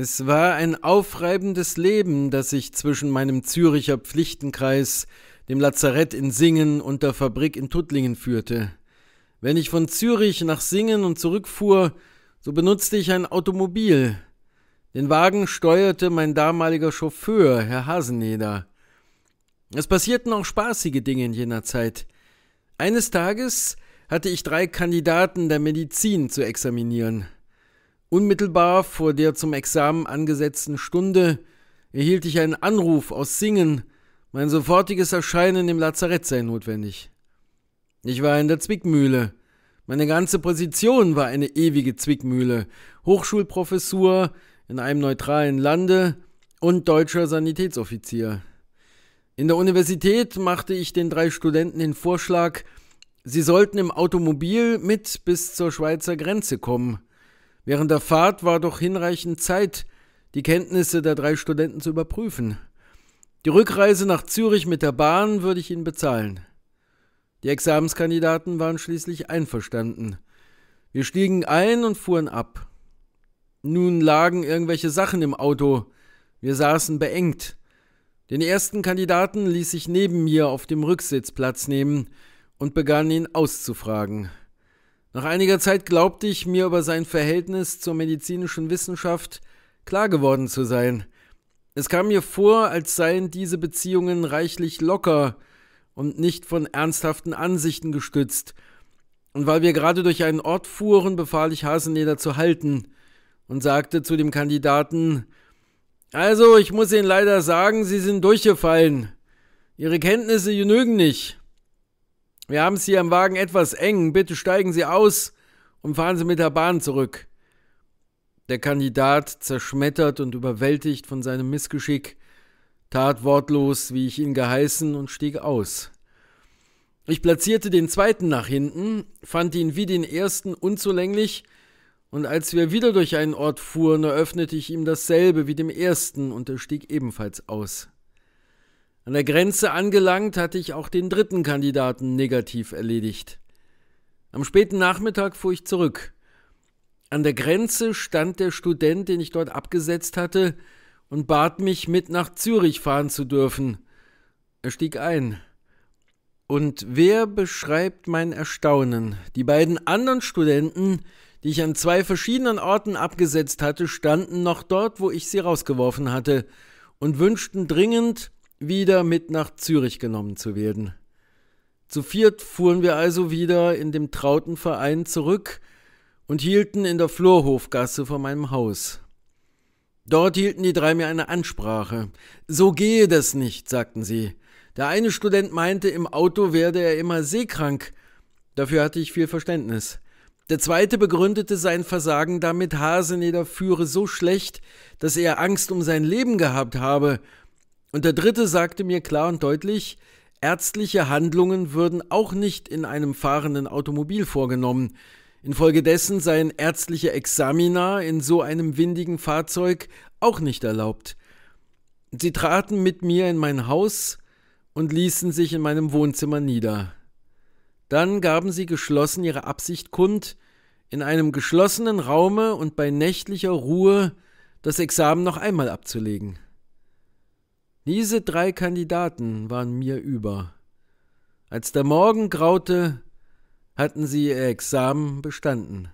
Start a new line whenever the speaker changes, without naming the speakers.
Es war ein aufreibendes Leben, das ich zwischen meinem Züricher Pflichtenkreis, dem Lazarett in Singen und der Fabrik in Tuttlingen führte. Wenn ich von Zürich nach Singen und zurückfuhr, so benutzte ich ein Automobil. Den Wagen steuerte mein damaliger Chauffeur, Herr Haseneder. Es passierten auch spaßige Dinge in jener Zeit. Eines Tages hatte ich drei Kandidaten der Medizin zu examinieren. Unmittelbar vor der zum Examen angesetzten Stunde erhielt ich einen Anruf aus Singen, mein sofortiges Erscheinen im Lazarett sei notwendig. Ich war in der Zwickmühle. Meine ganze Position war eine ewige Zwickmühle. Hochschulprofessur in einem neutralen Lande und deutscher Sanitätsoffizier. In der Universität machte ich den drei Studenten den Vorschlag, sie sollten im Automobil mit bis zur Schweizer Grenze kommen. Während der Fahrt war doch hinreichend Zeit, die Kenntnisse der drei Studenten zu überprüfen. Die Rückreise nach Zürich mit der Bahn würde ich Ihnen bezahlen. Die Examenskandidaten waren schließlich einverstanden. Wir stiegen ein und fuhren ab. Nun lagen irgendwelche Sachen im Auto. Wir saßen beengt. Den ersten Kandidaten ließ ich neben mir auf dem Rücksitz Platz nehmen und begann ihn auszufragen. Nach einiger Zeit glaubte ich, mir über sein Verhältnis zur medizinischen Wissenschaft klar geworden zu sein. Es kam mir vor, als seien diese Beziehungen reichlich locker und nicht von ernsthaften Ansichten gestützt. Und weil wir gerade durch einen Ort fuhren, befahl ich Haseneder zu halten und sagte zu dem Kandidaten, also, ich muss Ihnen leider sagen, Sie sind durchgefallen. Ihre Kenntnisse genügen nicht. Wir haben es hier im Wagen etwas eng. Bitte steigen Sie aus und fahren Sie mit der Bahn zurück. Der Kandidat, zerschmettert und überwältigt von seinem Missgeschick, tat wortlos, wie ich ihn geheißen, und stieg aus. Ich platzierte den zweiten nach hinten, fand ihn wie den ersten unzulänglich, und als wir wieder durch einen Ort fuhren, eröffnete ich ihm dasselbe wie dem ersten, und er stieg ebenfalls aus. An der Grenze angelangt hatte ich auch den dritten Kandidaten negativ erledigt. Am späten Nachmittag fuhr ich zurück. An der Grenze stand der Student, den ich dort abgesetzt hatte, und bat mich, mit nach Zürich fahren zu dürfen. Er stieg ein. Und wer beschreibt mein Erstaunen? Die beiden anderen Studenten, die ich an zwei verschiedenen Orten abgesetzt hatte, standen noch dort, wo ich sie rausgeworfen hatte, und wünschten dringend, wieder mit nach Zürich genommen zu werden. Zu viert fuhren wir also wieder in dem trauten Verein zurück und hielten in der Florhofgasse vor meinem Haus. Dort hielten die drei mir eine Ansprache. So gehe das nicht, sagten sie. Der eine Student meinte, im Auto werde er immer seekrank. Dafür hatte ich viel Verständnis. Der zweite begründete sein Versagen damit, Haseneder führe so schlecht, dass er Angst um sein Leben gehabt habe und der dritte sagte mir klar und deutlich, ärztliche Handlungen würden auch nicht in einem fahrenden Automobil vorgenommen. Infolgedessen seien ärztliche Examina in so einem windigen Fahrzeug auch nicht erlaubt. Sie traten mit mir in mein Haus und ließen sich in meinem Wohnzimmer nieder. Dann gaben sie geschlossen ihre Absicht kund, in einem geschlossenen Raume und bei nächtlicher Ruhe das Examen noch einmal abzulegen. Diese drei Kandidaten waren mir über. Als der Morgen graute, hatten sie ihr Examen bestanden.